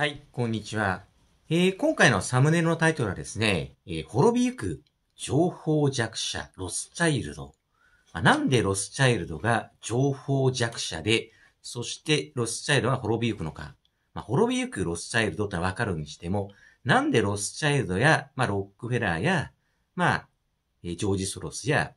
はい、こんにちは。えー、今回のサムネのタイトルはですね、えー、滅びゆく情報弱者ロスチャイルド。まあ、なんでロスチャイルドが情報弱者で、そしてロスチャイルドが滅びゆくのか。まあ、滅びゆくロスチャイルドってわかるにしても、なんでロスチャイルドや、まあ、ロックフェラーや、まあ、えー、ジョージ・ソロスや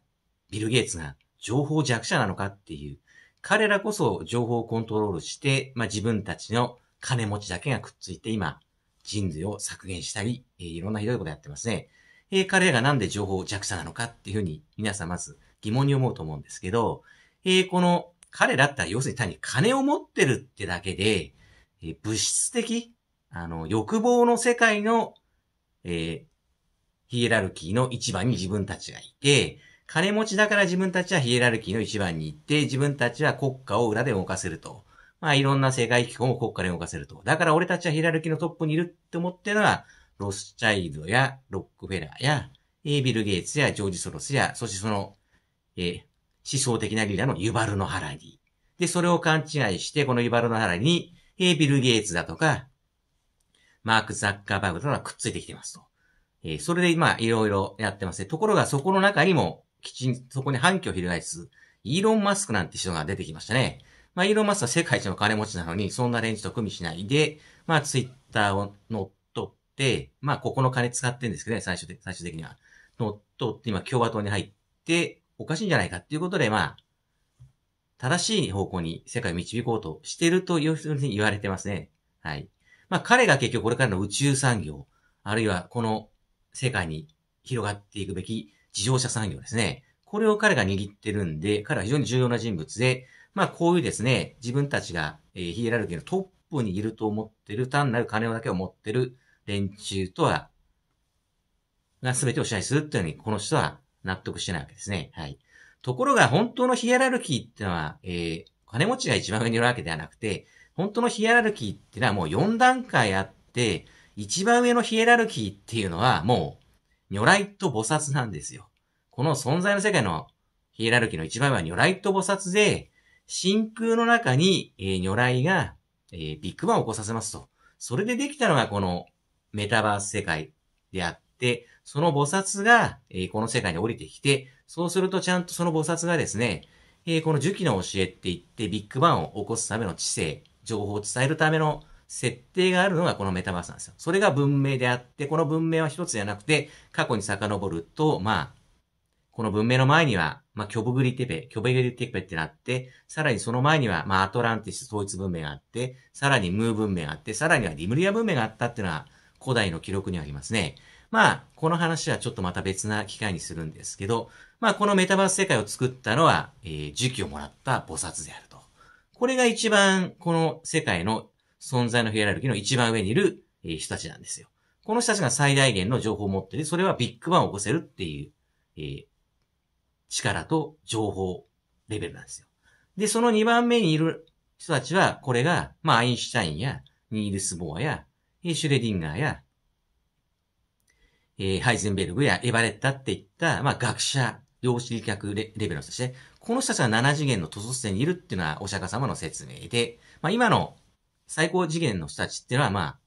ビル・ゲイツが情報弱者なのかっていう、彼らこそ情報をコントロールして、まあ、自分たちの金持ちだけがくっついて今、人類を削減したり、えー、いろんなひどいことやってますね。えー、彼らがなんで情報弱者なのかっていうふうに、皆さんまず疑問に思うと思うんですけど、えー、この彼らって要するに単に金を持ってるってだけで、えー、物質的、あの、欲望の世界の、えー、ヒエラルキーの一番に自分たちがいて、金持ちだから自分たちはヒエラルキーの一番に行って、自分たちは国家を裏で動かせると。まあいろんな世界機構も国家で動かせると。だから俺たちはヒラルキのトップにいるって思ってるのは、ロスチャイルドやロックフェラーや、エービル・ゲイツやジョージ・ソロスや、そしてその、えー、思想的なリーダーのユバルのハラリー。で、それを勘違いして、このユバルのハラリーに、えビル・ゲイツだとか、マーク・ザッカーバーグとのはくっついてきてますと。えー、それで今、いろいろやってますね。ところが、そこの中にも、きちん、そこに反旗を翻す、イーロン・マスクなんて人が出てきましたね。まあ、イーロン・マスは世界一の金持ちなのに、そんな連中と組みしないで、まあ、ツイッターを乗っ取って、まあ、ここの金使ってんですけどね、最終的最終的には。乗っ取って、今、共和党に入って、おかしいんじゃないかっていうことで、まあ、正しい方向に世界を導こうとしてるというふうに言われてますね。はい。まあ、彼が結局これからの宇宙産業、あるいはこの世界に広がっていくべき自動車産業ですね。これを彼が握ってるんで、彼は非常に重要な人物で、まあこういうですね、自分たちが、えヒエラルキーのトップにいると思ってる、単なる金をだけを持ってる連中とは、が全てを支配するっていうのに、この人は納得してないわけですね。はい。ところが、本当のヒエラルキーってのは、えー、金持ちが一番上にいるわけではなくて、本当のヒエラルキーってのはもう4段階あって、一番上のヒエラルキーっていうのはもう、如来と菩薩なんですよ。この存在の世界のヒエラルキーの一番上は如来と菩薩で、真空の中に、えー、如来が、えー、ビッグバンを起こさせますと。それでできたのがこのメタバース世界であって、その菩薩が、えー、この世界に降りてきて、そうするとちゃんとその菩薩がですね、えー、この樹気の教えって言ってビッグバンを起こすための知性、情報を伝えるための設定があるのがこのメタバースなんですよ。それが文明であって、この文明は一つじゃなくて、過去に遡ると、まあ、この文明の前には、まあ、キョブグリテペ、キョベグリテペってなって、さらにその前には、まあ、アトランティス統一文明があって、さらにムー文明があって、さらにはリムリア文明があったっていうのは、古代の記録にありますね。まあ、この話はちょっとまた別な機会にするんですけど、まあ、このメタバース世界を作ったのは、えー、時期をもらった菩薩であると。これが一番、この世界の存在のヒエラルキーの一番上にいる、えー、人たちなんですよ。この人たちが最大限の情報を持ってて、それはビッグバンを起こせるっていう、えー、力と情報レベルなんですよ。で、その2番目にいる人たちは、これが、まあ、アインシュタインや、ニールス・ボアや、シュレディンガーや、えー、ハイゼンベルグやエバレッタっていった、まあ、学者、量子力学レベルの人たちで、この人たちは7次元の塗装線にいるっていうのはお釈迦様の説明で、まあ、今の最高次元の人たちっていうのは、まあ、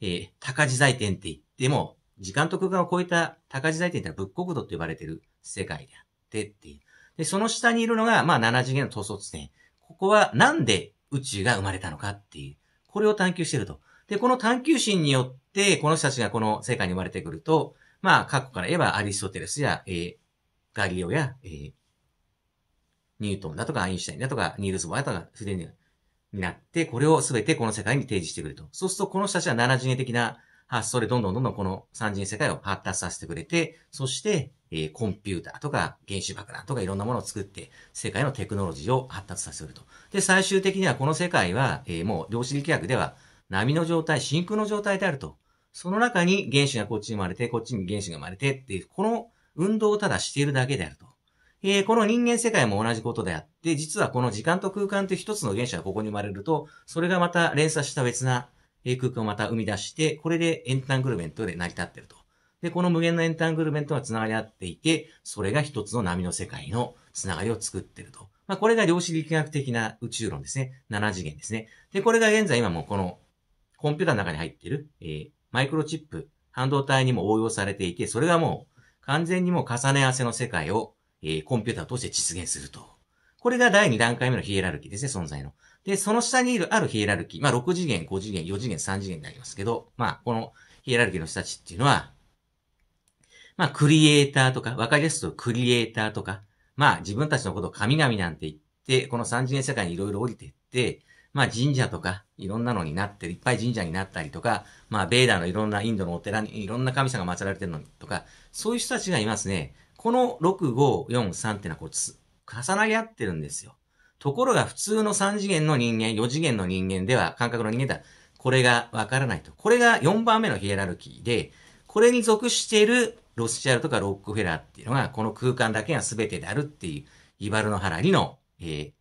えー、高自在点って言っても、時間と空間を超えた高自在点ってのは仏国土と呼ばれている世界であっってっていう。で、その下にいるのが、まあ、7次元の塗装点。ここはなんで宇宙が生まれたのかっていう。これを探求してると。で、この探求心によって、この人たちがこの世界に生まれてくると、まあ、過去から言えばアリストテレスや、えー、ガリオや、えー、ニュートンだとかアインシュタインだとか、ニールズ・ボアだとか、すでに、になって、これをすべてこの世界に提示してくると。そうすると、この人たちは7次元的な発想でどんどんどんどんこの三次世界を発達させてくれて、そして、えー、コンピューターとか原子爆弾とかいろんなものを作って、世界のテクノロジーを発達させると。で、最終的にはこの世界は、えー、もう量子力学では波の状態、真空の状態であると。その中に原子がこっちに生まれて、こっちに原子が生まれてっていう、この運動をただしているだけであると。えー、この人間世界も同じことであって、実はこの時間と空間という一つの原子がここに生まれると、それがまた連鎖した別なえ空間をまた生み出して、これでエンタングルメントで成り立ってると。で、この無限のエンタングルメントが繋がり合っていて、それが一つの波の世界の繋がりを作ってると。まあ、これが量子力学的な宇宙論ですね。7次元ですね。で、これが現在今もうこのコンピューターの中に入っている、えー、マイクロチップ、半導体にも応用されていて、それがもう完全にもう重ね合わせの世界を、えー、コンピューターとして実現すると。これが第2段階目のヒエラルキーですね、存在の。で、その下にいるあるヒエラルキー、まあ6次元、5次元、4次元、3次元になりますけど、まあこのヒエラルキーの人たちっていうのは、まあクリエイターとか、わかりやすくクリエイターとか、まあ自分たちのことを神々なんて言って、この3次元世界にいろいろ降りていって、まあ神社とか、いろんなのになって、いっぱい神社になったりとか、まあベーダーのいろんなインドのお寺にいろんな神様が祀られてるのにとか、そういう人たちがいますね。この6、5、4、3ってのはこう重なり合ってるんですよ。ところが普通の3次元の人間、4次元の人間では、感覚の人間では、これがわからないと。これが4番目のヒエラルキーで、これに属しているロスチャルとかロックフェラーっていうのが、この空間だけが全てであるっていう、イバルの原リの、えー、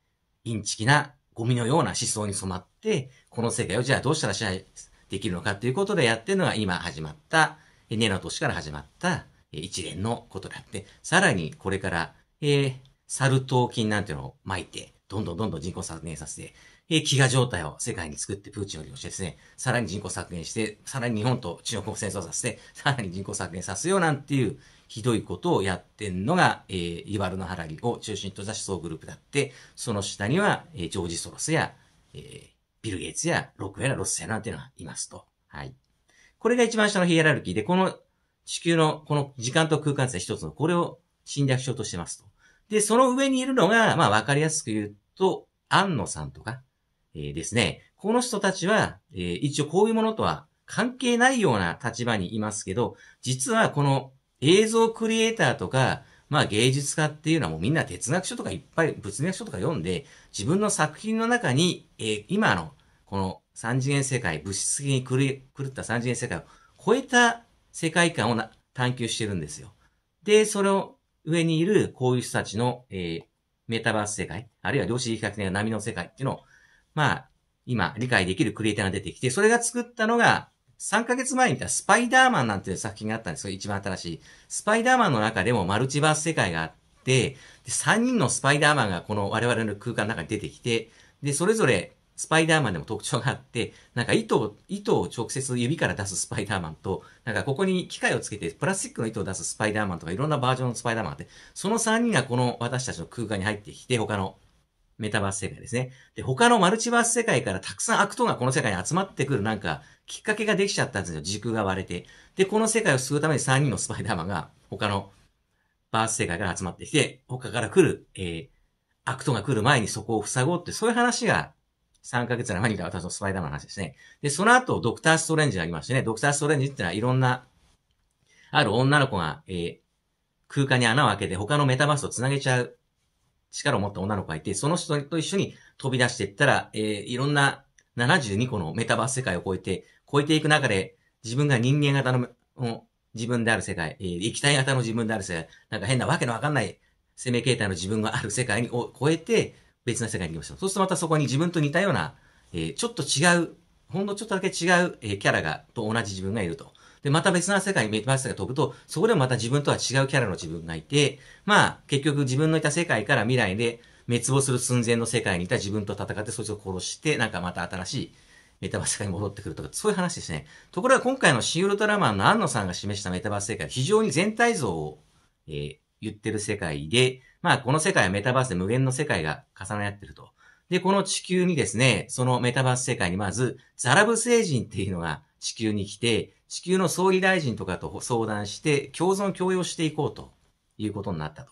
インチキなゴミのような思想に染まって、この世界をじゃあどうしたら支配できるのかっていうことでやってるのが今始まった、ネの年から始まった一連のことであって、さらにこれから、えー、サルキンなんていうのを巻いて、どんどんどんどん人口削減させて、え飢餓状態を世界に作ってプーチンを利用してですね、さらに人口削減して、さらに日本と中国を戦争させて、さらに人口削減させようなんていうひどいことをやってんのが、えー、イバルのハラを中心とした思想グループだって、その下には、えー、ジョージ・ソロスや、えー、ビル・ゲイツや、ロックウェラ・ロスやなんていうのがいますと。はい。これが一番下のヒエラルキーで、この地球のこの時間と空間ですね、一つのこれを侵略しようとしてますと。で、その上にいるのが、まあ、わかりやすく言うと、安野さんとか、えー、ですね。この人たちは、えー、一応こういうものとは関係ないような立場にいますけど、実はこの映像クリエイターとか、まあ芸術家っていうのはもうみんな哲学書とかいっぱい物理学書とか読んで、自分の作品の中に、えー、今のこの三次元世界、物質的に狂った三次元世界を超えた世界観を探求してるんですよ。で、それを上にいるこういう人たちの、えー、メタバース世界、あるいは量子力学的な波の世界っていうのを、まあ、今理解できるクリエイターが出てきて、それが作ったのが、3ヶ月前に見たスパイダーマンなんていう作品があったんですよ。一番新しい。スパイダーマンの中でもマルチバース世界があって、で3人のスパイダーマンがこの我々の空間の中に出てきて、で、それぞれスパイダーマンでも特徴があって、なんか糸を、糸を直接指から出すスパイダーマンと、なんかここに機械をつけてプラスチックの糸を出すスパイダーマンとかいろんなバージョンのスパイダーマンがあって、その3人がこの私たちの空間に入ってきて、他のメタバース世界ですね。で、他のマルチバース世界からたくさん悪党がこの世界に集まってくるなんか、きっかけができちゃったんですよ。時空が割れて。で、この世界を救うために3人のスパイダーマンが他のバース世界から集まってきて、他から来る、えー、悪党が来る前にそこを塞ごうって、そういう話が3ヶ月の間にか私のスパイダーマンの話ですね。で、その後、ドクター・ストレンジがありましてね、ドクター・ストレンジってのはいろんな、ある女の子が、えー、空間に穴を開けて他のメタバースを繋げちゃう力を持った女の子がいて、その人と一緒に飛び出していったら、えー、いろんな72個のメタバース世界を超えて、超えていく中で、自分が人間型の自分である世界、えー、液体型の自分である世界、なんか変なわけのわかんない生命形態の自分がある世界を超えて、別な世界に行きましょう。そうするとまたそこに自分と似たような、えー、ちょっと違う、ほんのちょっとだけ違う、えー、キャラが、と同じ自分がいると。で、また別な世界にタバースが飛ぶと、そこでもまた自分とは違うキャラの自分がいて、まあ、結局自分のいた世界から未来で滅亡する寸前の世界にいた自分と戦って、そいつを殺して、なんかまた新しいメタバース世界に戻ってくるとか、そういう話ですね。ところが今回のシン・ウルトラマンの安野さんが示したメタバース世界、非常に全体像を、えー、言ってる世界で、まあ、この世界はメタバースで無限の世界が重なり合ってると。で、この地球にですね、そのメタバース世界にまず、ザラブ星人っていうのが地球に来て、地球の総理大臣とかと相談して、共存共有していこうということになったと。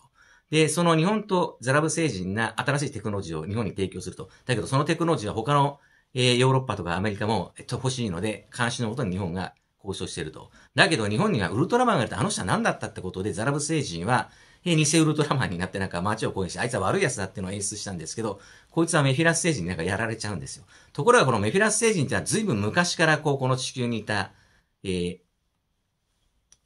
で、その日本とザラブ星人が新しいテクノロジーを日本に提供すると。だけど、そのテクノロジーは他の、えー、ヨーロッパとかアメリカも、えっと、欲しいので、監視のことに日本が交渉してると。だけど、日本にはウルトラマンがいると、あの人は何だったってことで、ザラブ星人は、偽ウルトラマンになってなんか街を攻撃して、あいつは悪い奴だっていうのを演出したんですけど、こいつはメフィラス星人になんかやられちゃうんですよ。ところがこのメフィラス星人ってのは随分昔からこう、この地球にいた、えー、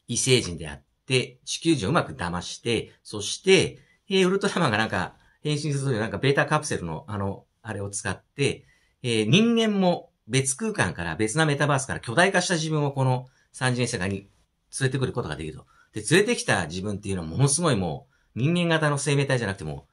異星人であって、地球人をうまく騙して、そして、えー、ウルトラマンがなんか、変身するとうなんかベータカプセルのあの、あれを使って、えー、人間も別空間から別なメタバースから巨大化した自分をこの三次元世界に連れてくることができると。で、連れてきた自分っていうのはものすごいもう、人間型の生命体じゃなくても、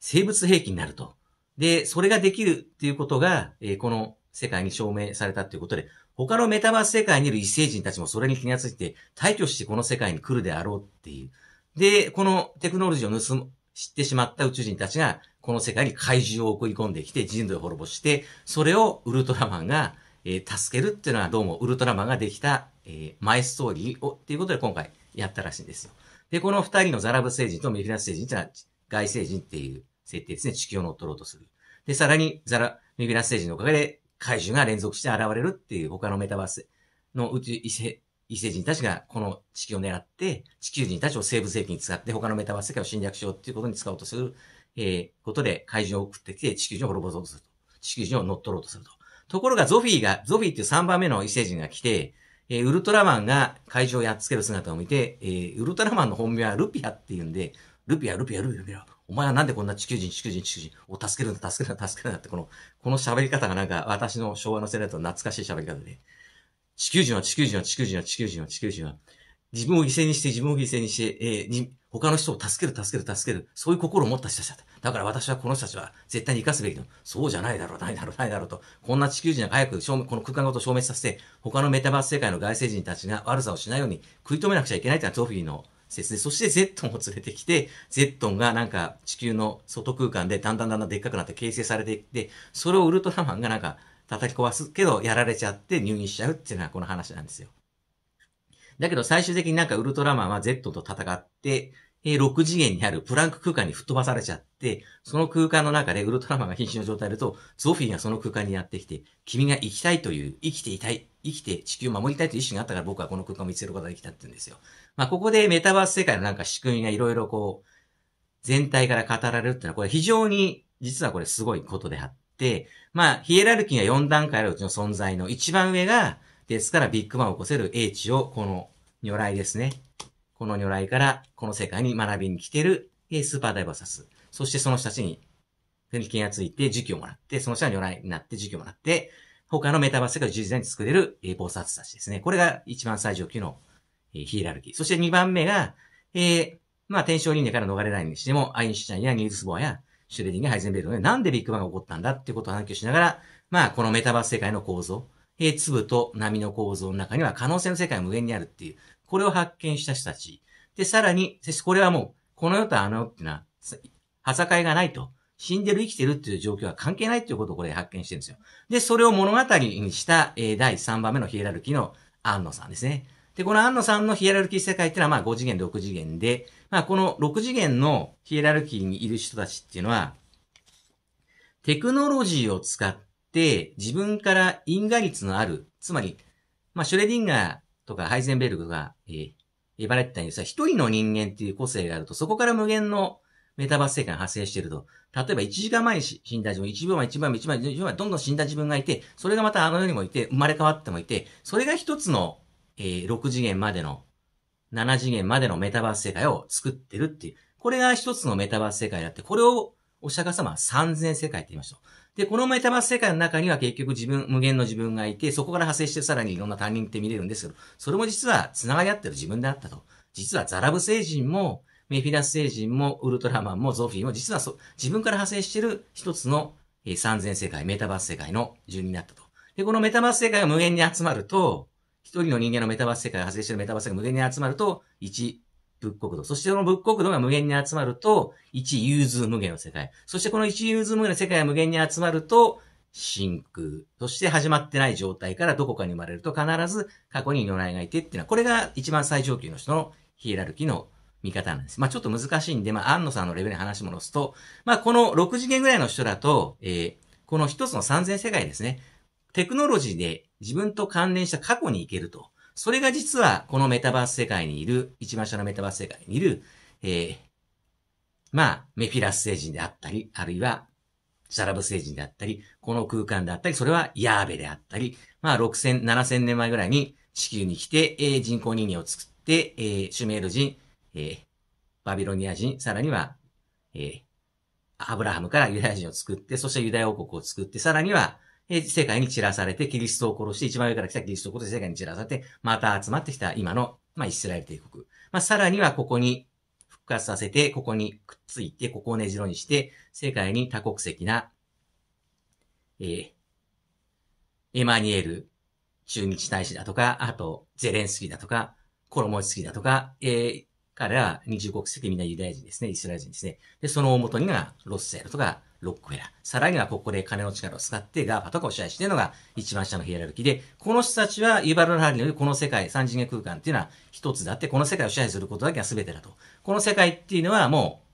生物兵器になると。で、それができるっていうことが、えー、この世界に証明されたということで、他のメタバース世界にいる異星人たちもそれに気がついて、退去してこの世界に来るであろうっていう。で、このテクノロジーを盗む、知ってしまった宇宙人たちが、この世界に怪獣を送り込んできて人類を滅ぼして、それをウルトラマンが、えー、助けるっていうのはどうもウルトラマンができた、えー、マイストーリーをっていうことで今回やったらしいんですよ。で、この二人のザラブ星人とメフィラス星人ってのは外星人っていう設定ですね。地球を乗っ取ろうとする。で、さらにザラ、メフィラス星人のおかげで怪獣が連続して現れるっていう他のメタバースの宇宙異星、異星人たちがこの地球を狙って、地球人たちを生物兵器に使って他のメタバース世界を侵略しようっていうことに使おうとする、えー、ことで怪獣を送ってきて地球人を滅ぼそうとすると。地球人を乗っ取ろうとすると。ところがゾフィーが、ゾフィーっていう3番目の異星人が来て、えー、ウルトラマンが怪獣をやっつける姿を見て、えー、ウルトラマンの本名はルピアって言うんで、ルピア、ルピア、ルピア、ルピア、お前はなんでこんな地球人、地球人、地球人、を助けるんだ、助けるんだ、助けるんだって、この、この喋り方がなんか、私の昭和の世代と懐かしい喋り方で、地球人は地球人は地球人は地球人は地球人は、自分を犠牲にして、自分を犠牲にして、えー、他の人を助ける、助ける、助ける。そういう心を持った人たちだった。だから私はこの人たちは絶対に生かすべきだ。そうじゃないだろう、ないだろう、ないだろうと。こんな地球人が早くこの空間ごと消滅させて、他のメタバース世界の外星人たちが悪さをしないように食い止めなくちゃいけないというのはゾフィーの説で、そしてゼットンを連れてきて、ゼットンがなんか地球の外空間でだんだんだんだんでっかくなって形成されていって、それをウルトラマンがなんか叩き壊すけど、やられちゃって入院しちゃうっていうのはこの話なんですよ。だけど最終的になんかウルトラマンは Z と戦って、え六6次元にあるプランク空間に吹っ飛ばされちゃって、その空間の中でウルトラマンが瀕死の状態だと、ゾフィーがその空間にやってきて、君が生きたいという、生きていたい、生きて地球を守りたいという意思があったから僕はこの空間を見つけることができたって言うんですよ。まあ、ここでメタバース世界のなんか仕組みがいろいろこう、全体から語られるってのは、これ非常に、実はこれすごいことであって、まあ、ヒエラルキーが4段階あるうちの存在の一番上が、ですからビッグマンを起こせる英知を、この如来ですね。この如来からこの世界に学びに来ているスーパーダイバーサス。そしてその人たちに、に気がついて時期をもらって、その人は如来になって時期をもらって、他のメタバース世界を実際に作れる菩薩たちですね。これが一番最上級のヒエラルキー。そして二番目が、えー、まあ、天正輪廻から逃れないにしても、アインシュタインやニーズスボアやシュレディングハイゼンベルトで、なんでビッグバンが起こったんだってことを反響しながら、まあ、このメタバース世界の構造、えー、粒と波の構造の中には可能性の世界は無限にあるっていう、これを発見した人たち。で、さらに、これはもう、この世とあの世っていうのは、はさかいがないと。死んでる生きてるっていう状況は関係ないっていうことをこれ発見してるんですよ。で、それを物語にした、えー、第3番目のヒエラルキーの安野さんですね。で、この安野さんのヒエラルキー世界っていうのはまあ5次元、6次元で、まあこの6次元のヒエラルキーにいる人たちっていうのは、テクノロジーを使って自分から因果率のある、つまり、まあシュレディンガーとかハイゼンベルグが、えー、た城県にさ、一人の人間っていう個性があると、そこから無限のメタバース世界が発生していると。例えば1時間前に死んだ自分、1秒前、1秒前、1秒前、どんどん死んだ自分がいて、それがまたあの世にもいて、生まれ変わってもいて、それが一つの、えー、6次元までの、7次元までのメタバース世界を作ってるっていう。これが一つのメタバース世界だって、これをお釈迦様は三千世界って言いました。で、このメタバース世界の中には結局自分、無限の自分がいて、そこから派生してさらにいろんな担任って見れるんですけど、それも実は繋がり合ってる自分であったと。実はザラブ星人も、メフィラス星人も、ウルトラマンも、ゾフィーも、実はそ自分から派生してる一つの、えー、三千世界、メタバース世界の順になったと。で、このメタバース世界が無限に集まると、一人の人間のメタバース世界が派生してるメタバース世界が無限に集まると、一仏国土。そしてその仏国土が無限に集まると、一融通無限の世界。そしてこの一融通無限の世界が無限に集まると、真空。そして始まってない状態からどこかに生まれると必ず過去に如来がいてっていうのは、これが一番最上級の人のヒエラルキーの見方なんです。まあちょっと難しいんで、まあ安野さんのレベルに話戻すと、まあこの6次元ぐらいの人だと、えー、この一つの3000世界ですね。テクノロジーで自分と関連した過去に行けると。それが実は、このメタバース世界にいる、一番下のメタバース世界にいる、えー、まあ、メフィラス星人であったり、あるいは、シャラブ星人であったり、この空間であったり、それはヤーベであったり、まあ、6000、7000年前ぐらいに地球に来て、えー、人工人間を作って、えー、シュメール人、えー、バビロニア人、さらには、えー、アブラハムからユダヤ人を作って、そしてユダヤ王国を作って、さらには、世界に散らされて、キリストを殺して、一番上から来たキリストを殺して世界に散らされて、また集まってきた今の、まあ、イスラエル帝国。まあ、さらにはここに復活させて、ここにくっついて、ここを根城にして、世界に多国籍な、えー、エマニエル、中日大使だとか、あと、ゼレンスキーだとか、コロモイスキーだとか、えー、彼らは二重国籍みんなユダヤ人ですね、イスラエル人ですね。で、その元にはロスセルとか、ロックフェラー。さらにはここで金の力を使ってガーファとかを支配しているのが一番下のヒエラルキーで、この人たちはユーバルのハリによるこの世界、三次元空間っていうのは一つだって、この世界を支配することだけが全てだと。この世界っていうのはも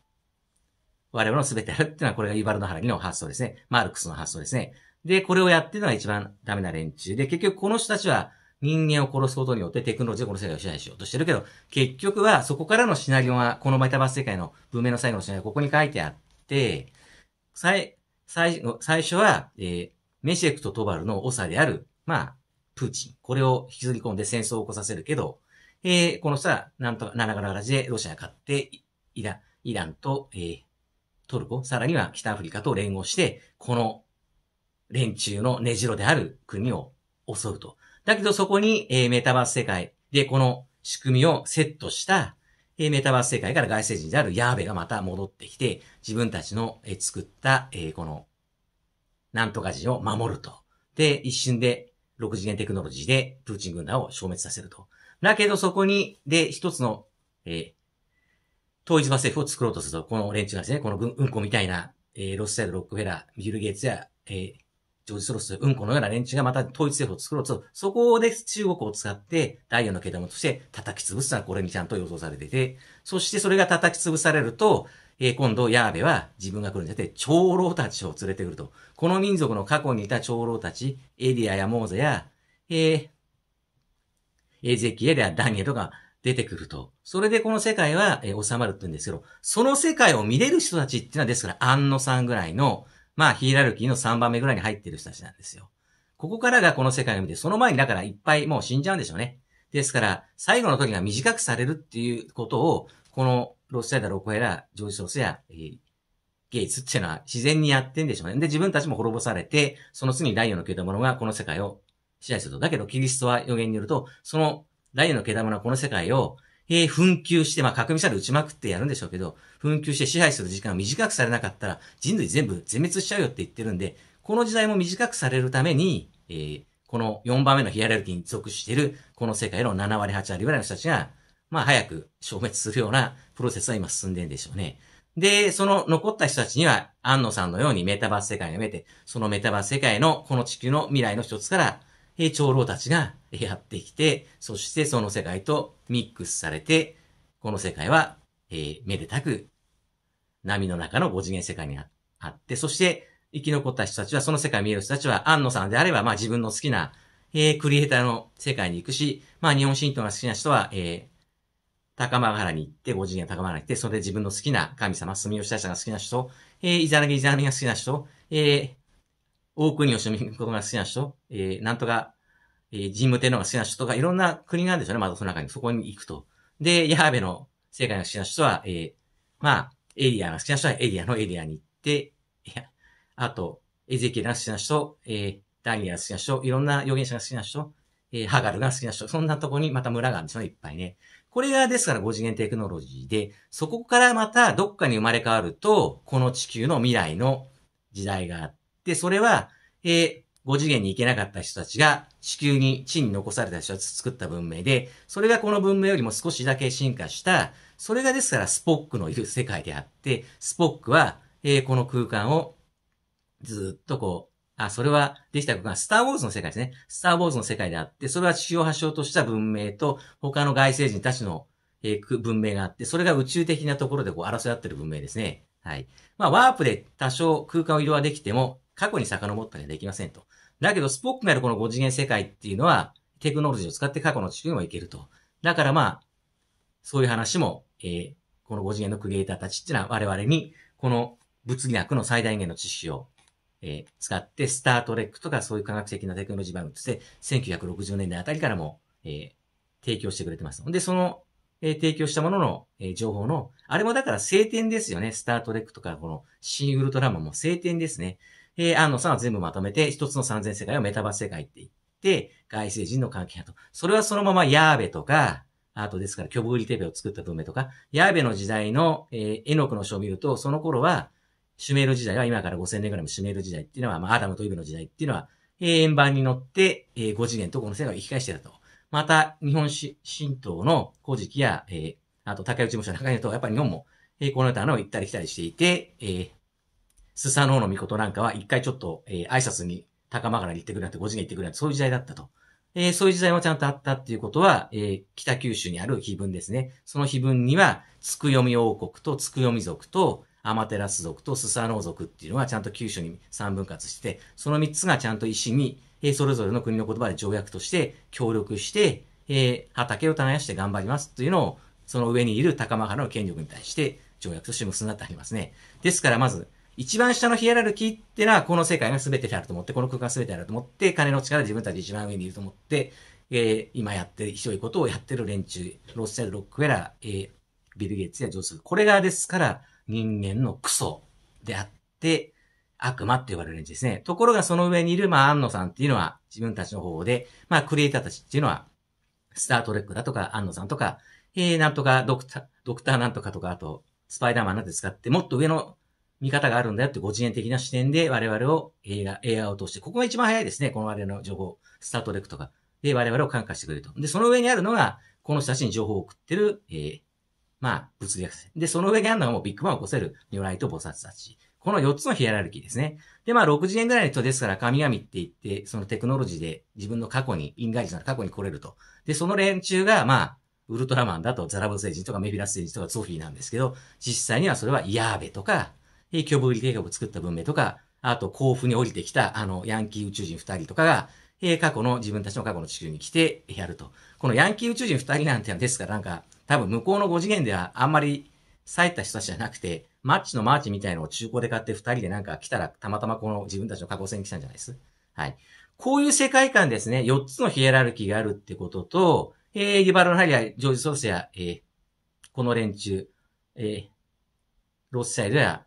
う、我々の全てあるっていうのはこれがユーバルのハリの発想ですね。マルクスの発想ですね。で、これをやってるのが一番ダメな連中で、結局この人たちは人間を殺すことによってテクノロジーでこの世界を支配しようとしてるけど、結局はそこからのシナリオは、このメタバース世界の文明の最後のシナリオここに書いてあって、最、最、最初は、えー、メシェクとトバルの長である、まあ、プーチン。これを引きずり込んで戦争を起こさせるけど、えー、このさ、なんとか、七から形でロシアが勝って、イラン、イランと、えー、トルコ、さらには北アフリカと連合して、この連中の根城である国を襲うと。だけどそこに、えー、メタバース世界でこの仕組みをセットした、えメタバース世界から外星人であるヤーベがまた戻ってきて、自分たちの、え作った、えこの、なんとか人を守ると。で、一瞬で、6次元テクノロジーでプーチン軍団を消滅させると。だけどそこに、で、一つの、え統一馬政府を作ろうとすると、この連中がですね。この軍、うんこみたいな、えロスサイド、ロックフェラー、ビル・ゲイツや、えジョージ・ソロス、うんこのような連中がまた統一政府を作ろうと、そこで中国を使って、第4の毛玉として叩き潰すのはこれにちゃんと予想されてて、そしてそれが叩き潰されると、えー、今度、ヤーベは自分が来るんじゃなくて、長老たちを連れてくると。この民族の過去にいた長老たち、エリアやモーゼや、えー、エゼキエでやダニエルが出てくると。それでこの世界は、えー、収まるって言うんですけど、その世界を見れる人たちっていうのはですから、安野さんぐらいの、まあ、ヒエラルキーの3番目ぐらいに入ってる人たちなんですよ。ここからがこの世界を見て、その前にだからいっぱいもう死んじゃうんでしょうね。ですから、最後の時が短くされるっていうことを、このロスイダー、ロコエラ、ジョージ・ソースや、えー、ゲイツっていうのは自然にやってんでしょうね。で、自分たちも滅ぼされて、その次に第四の獣がこの世界を支配すると。だけど、キリストは予言によると、その第四の獣玉はこの世界をえー、紛糾して、まあ、核ミサイル撃ちまくってやるんでしょうけど、紛糾して支配する時間を短くされなかったら、人類全部全滅しちゃうよって言ってるんで、この時代も短くされるために、えー、この4番目のヒアレルキーに属している、この世界の7割、8割ぐらいの人たちが、まあ、早く消滅するようなプロセスは今進んでるんでしょうね。で、その残った人たちには、安野さんのようにメタバース世界を埋めて、そのメタバース世界のこの地球の未来の一つから、え長老たちがやってきて、そしてその世界とミックスされて、この世界は、えー、めでたく、波の中の五次元世界にあって、そして生き残った人たちは、その世界を見える人たちは、安野さんであれば、まあ自分の好きな、えー、クリエイターの世界に行くし、まあ日本神道が好きな人は、えー、高間原に行って、五次元高間原に行って、それで自分の好きな神様、住吉大社が好きな人、えー、イザナギイザナミが好きな人、えー、大国を住みことが好きな人、えー、なんとか、えー、神武天皇が好きな人とか、いろんな国があるんですよね、まその中に。そこに行くと。で、ヤーベの世界が好きな人は、えー、まあ、エリアが好きな人はエリアのエリアに行って、いや、あと、エゼキエルが好きな人、えー、ダニエルが好きな人、いろんな預言者が好きな人、えー、ハガルが好きな人、そんなとこにまた村があるんですよね、いっぱいね。これがですから5次元テクノロジーで、そこからまたどっかに生まれ変わると、この地球の未来の時代があっで、それは、えー、5次元に行けなかった人たちが地球に、地に残された人たち作った文明で、それがこの文明よりも少しだけ進化した、それがですからスポックのいる世界であって、スポックは、えー、この空間をずっとこう、あ、それはできた空間、スターウォーズの世界ですね。スターウォーズの世界であって、それは地球を発祥とした文明と他の外星人たちの、えー、文明があって、それが宇宙的なところでこう争い合ってる文明ですね。はい。まあ、ワープで多少空間を移動はできても、過去に遡ったりはできませんと。だけど、スポックがあるこの5次元世界っていうのは、テクノロジーを使って過去の地球にも行けると。だからまあ、そういう話も、えー、この5次元のクリエイターたちっていうのは我々に、この物理学の最大限の知識を、えー、使って、スタートレックとかそういう科学的なテクノロジー番組として、1960年代あたりからも、えー、提供してくれてます。で、その、えー、提供したものの、えー、情報の、あれもだから晴天ですよね。スタートレックとか、この、シン・ウルトラマンも晴天ですね。えー、安野さんは全部まとめて、一つの三千世界をメタバース世界って言って、外星人の関係だと。それはそのままヤーベとか、あとですから、虚無売テペを作った文明とか、ヤーベの時代の、えー、エノクの書を見ると、その頃は、シュメール時代は今から5000年ぐらいのシュメール時代っていうのは、まあ、アダムとイブの時代っていうのは、え円盤に乗って、えー、5次元とこの世界を生き返してたと。また、日本神道の古事記や、えー、あと、竹内武者中根と、やっぱり日本も、えー、この世うの行ったり来たりしていて、えスサノオノミコトなんかは一回ちょっと、えー、挨拶に高間から行ってくれって、5時に行ってくれって、そういう時代だったと。えー、そういう時代もちゃんとあったっていうことは、えー、北九州にある碑文ですね。その碑文には、つくよみ王国とつくよみ族と、アマテラス族とスサノオ族っていうのはちゃんと九州に三分割して、その三つがちゃんと石に、えー、それぞれの国の言葉で条約として協力して、えー、畑を耕して頑張りますというのを、その上にいる高間原の権力に対して条約として結んだってありますね。ですからまず、一番下のヒエラルキーってのは、この世界が全てであると思って、この空間全てであると思って、金の力で自分たち一番上にいると思って、えー、今やってる、ひどいことをやってる連中、ロスチャル・ロックウェラ、えー、ビル・ゲイツやジョーこれがですから、人間のクソであって、悪魔って呼ばれる連中ですね。ところがその上にいる、まあ、安野さんっていうのは、自分たちの方で、まあ、クリエイターたちっていうのは、スター・トレックだとか、安野さんとか、えー、なんとか、ドクター、ドクターなんとかとか、あと、スパイダーマンなんて使って、もっと上の見方があるんだよってご自演的な視点で我々を映画、映画を通して、ここが一番早いですね。この我々の情報、スタートレックとか。で、我々を感化してくれると。で、その上にあるのが、この人たちに情報を送ってる、えー、まあ、物理学で、その上にあるのはもうビッグマンを起こせる、如来と菩薩たち。この4つのヒアラルキーですね。で、まあ、6次元ぐらいの人ですから、神々って言って、そのテクノロジーで自分の過去に、因果なら過去に来れると。で、その連中が、まあ、ウルトラマンだとザラブ星人とかメフィラス星人とかゾフィーなんですけど、実際にはそれはヤーベとか、え巨部売り計画を作った文明とか、あと、甲府に降りてきた、あの、ヤンキー宇宙人二人とかが、えー、過去の、自分たちの過去の地球に来てやると。このヤンキー宇宙人二人なんてのですから、なんか、多分向こうの五次元ではあんまり冴えた人たちじゃなくて、マッチのマーチみたいのを中古で買って二人でなんか来たら、たまたまこの自分たちの過去戦に来たんじゃないです。はい。こういう世界観ですね、四つのヒエラルキーがあるってことと、えー、ギバルハリア、ジョージ・ソースや、えー、この連中、えー、ロスサイドや、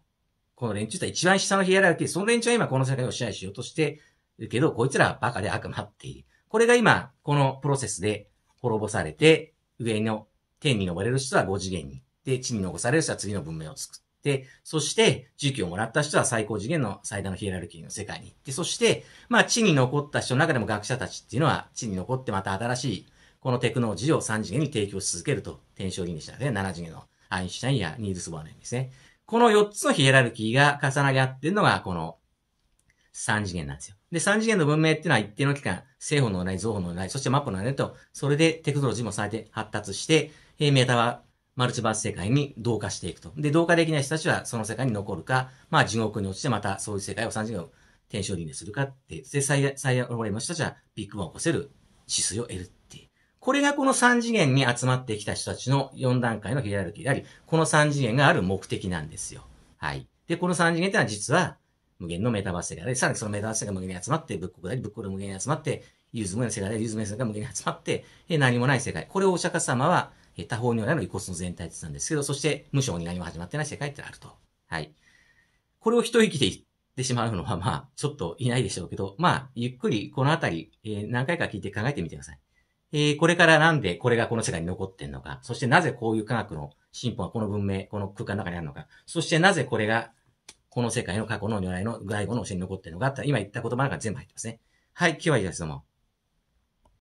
この連中とは一番下のヒエラルキー、その連中は今この世界を支配しようとしてるけど、こいつらはバカで悪魔っていう。これが今、このプロセスで滅ぼされて、上の天に登れる人は5次元に。行って、地に残される人は次の文明を作って、そして、住居をもらった人は最高次元の最大のヒエラルキーの世界に行って、そして、まあ、地に残った人の中でも学者たちっていうのは、地に残ってまた新しい、このテクノロジーを3次元に提供し続けると、転正輪でしたね。7次元のアインシュタインやニールス・ボアネンですね。この4つのヒエラルキーが重なり合ってるのが、この3次元なんですよ。で、3次元の文明っていうのは一定の期間、正方のない、造法のない、そしてマップのないと、それでテクノロジーもされて発達して、えー、メタはマルチバース世界に同化していくと。で、同化できない人たちはその世界に残るか、まあ地獄に落ちてまたそういう世界を3次元を転生輪にするかって、で、最悪、最悪の人たちはビッグバンを起こせる指数を得る。これがこの三次元に集まってきた人たちの4段階のヒエラルキーであり、この三次元がある目的なんですよ。はい。で、この三次元ってのは実は無限のメタバース世界で、さらにそのメタバース世界が無限に集まって、仏国であり、仏国が無限に集まって、ユーズムの世界であり、ユーズムの世界が無限に集まって、え何もない世界。これをお釈迦様は、え多方におらいの遺骨の全体って言ったんですけど、そして無償に何も始まってない世界ってあると。はい。これを一息で言ってしまうのは、まあ、ちょっといないでしょうけど、まあ、ゆっくりこのあたり、え何回か聞いて考えてみてください。えー、これからなんでこれがこの世界に残ってんのか、そしてなぜこういう科学の進歩がこの文明、この空間の中にあるのか、そしてなぜこれがこの世界の過去の如来の外語の教えに残ってんのかって今言った言葉なんか全部入ってますね。はい、今日は以上です。どうも。